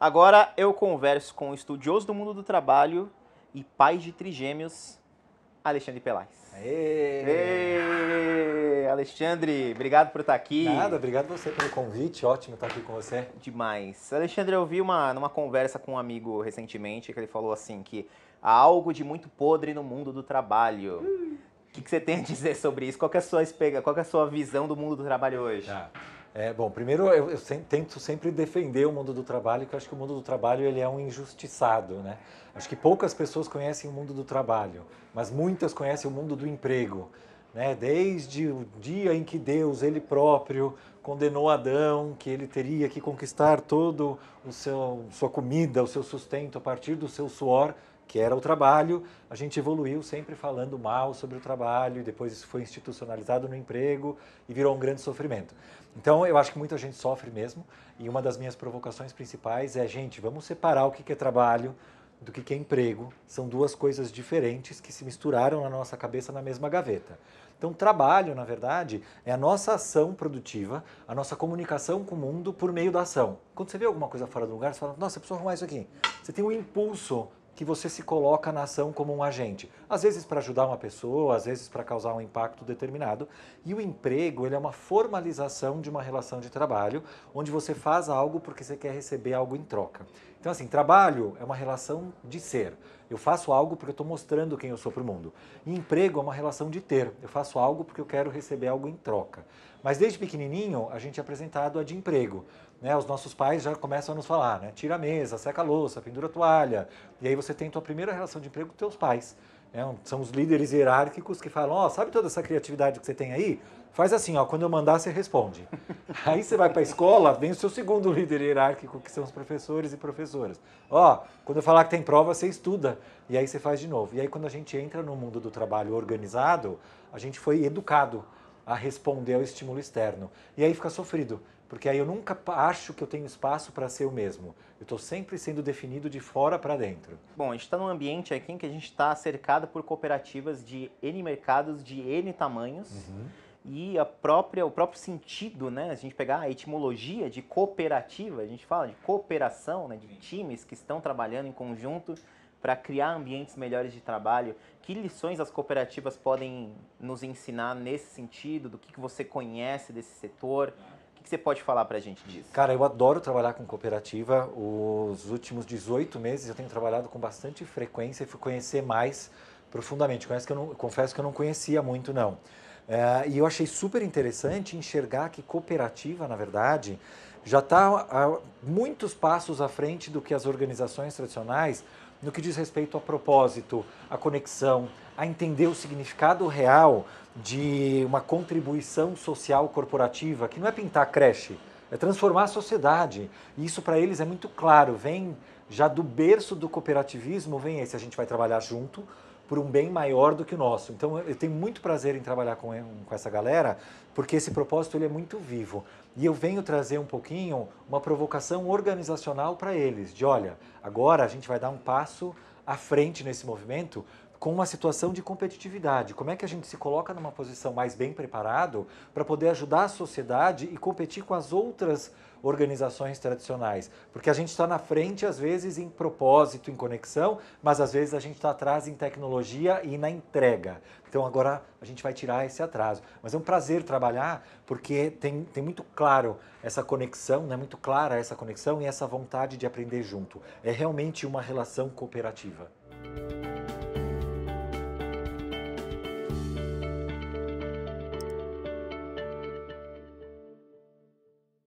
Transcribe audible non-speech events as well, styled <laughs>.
Agora eu converso com o estudioso do mundo do trabalho e pai de trigêmeos, Alexandre Pelais. Aê. Aê. Alexandre, obrigado por estar aqui. Nada, obrigado você pelo convite, ótimo estar aqui com você. Demais. Alexandre, eu vi uma, numa conversa com um amigo recentemente que ele falou assim que há algo de muito podre no mundo do trabalho. O hum. que, que, você tem a dizer sobre isso? Qual é a sua, qual é a sua visão do mundo do trabalho hoje? Tá. É, bom, primeiro eu, eu tento sempre defender o mundo do trabalho, que eu acho que o mundo do trabalho ele é um injustiçado, né? Acho que poucas pessoas conhecem o mundo do trabalho, mas muitas conhecem o mundo do emprego, né? Desde o dia em que Deus, ele próprio, condenou Adão, que ele teria que conquistar todo o seu sua comida, o seu sustento a partir do seu suor, que era o trabalho, a gente evoluiu sempre falando mal sobre o trabalho, e depois isso foi institucionalizado no emprego e virou um grande sofrimento. Então, eu acho que muita gente sofre mesmo, e uma das minhas provocações principais é, gente, vamos separar o que é trabalho do que é emprego. São duas coisas diferentes que se misturaram na nossa cabeça na mesma gaveta. Então, trabalho, na verdade, é a nossa ação produtiva, a nossa comunicação com o mundo por meio da ação. Quando você vê alguma coisa fora do lugar, você fala, nossa, eu preciso arrumar isso aqui. Você tem um impulso que você se coloca na ação como um agente. Às vezes para ajudar uma pessoa, às vezes para causar um impacto determinado. E o emprego, ele é uma formalização de uma relação de trabalho, onde você faz algo porque você quer receber algo em troca. Então assim, trabalho é uma relação de ser. Eu faço algo porque eu estou mostrando quem eu sou para o mundo. E emprego é uma relação de ter. Eu faço algo porque eu quero receber algo em troca. Mas desde pequenininho, a gente é apresentado a de emprego. Né? Os nossos pais já começam a nos falar, né? tira a mesa, seca a louça, pendura a toalha. E aí você tem a tua primeira relação de emprego com teus pais. É, são os líderes hierárquicos que falam, ó, oh, sabe toda essa criatividade que você tem aí? Faz assim, ó, quando eu mandar, você responde. <laughs> aí você vai para a escola, vem o seu segundo líder hierárquico, que são os professores e professoras. Ó, quando eu falar que tem prova, você estuda. E aí você faz de novo. E aí quando a gente entra no mundo do trabalho organizado, a gente foi educado a responder ao estímulo externo. E aí fica sofrido, porque aí eu nunca acho que eu tenho espaço para ser o mesmo. Eu estou sempre sendo definido de fora para dentro. Bom, a gente está num ambiente aqui em que a gente está cercado por cooperativas de N mercados, de N tamanhos. Uhum. E a própria, o próprio sentido, né? A gente pegar a etimologia de cooperativa, a gente fala de cooperação, né? de times que estão trabalhando em conjunto para criar ambientes melhores de trabalho? Que lições as cooperativas podem nos ensinar nesse sentido? Do que, que você conhece desse setor? O que, que você pode falar para a gente disso? Cara, eu adoro trabalhar com cooperativa. Os últimos 18 meses eu tenho trabalhado com bastante frequência e fui conhecer mais profundamente. que eu não, confesso que eu não conhecia muito, não. É, e eu achei super interessante enxergar que cooperativa, na verdade, já está muitos passos à frente do que as organizações tradicionais no que diz respeito a propósito, a conexão, a entender o significado real de uma contribuição social corporativa, que não é pintar a creche, é transformar a sociedade. E isso para eles é muito claro, vem já do berço do cooperativismo, vem esse, a gente vai trabalhar junto por um bem maior do que o nosso. Então eu tenho muito prazer em trabalhar com, eh, com essa galera, porque esse propósito ele é muito vivo. E eu venho trazer um pouquinho uma provocação organizacional para eles, de olha, agora a gente vai dar um passo à frente nesse movimento, com uma situação de competitividade. Como é que a gente se coloca numa posição mais bem preparado para poder ajudar a sociedade e competir com as outras organizações tradicionais? Porque a gente está na frente, às vezes, em propósito, em conexão, mas às vezes a gente está atrás em tecnologia e na entrega. Então agora a gente vai tirar esse atraso. Mas é um prazer trabalhar porque tem, tem muito claro essa conexão, né? muito clara essa conexão e essa vontade de aprender junto. É realmente uma relação cooperativa.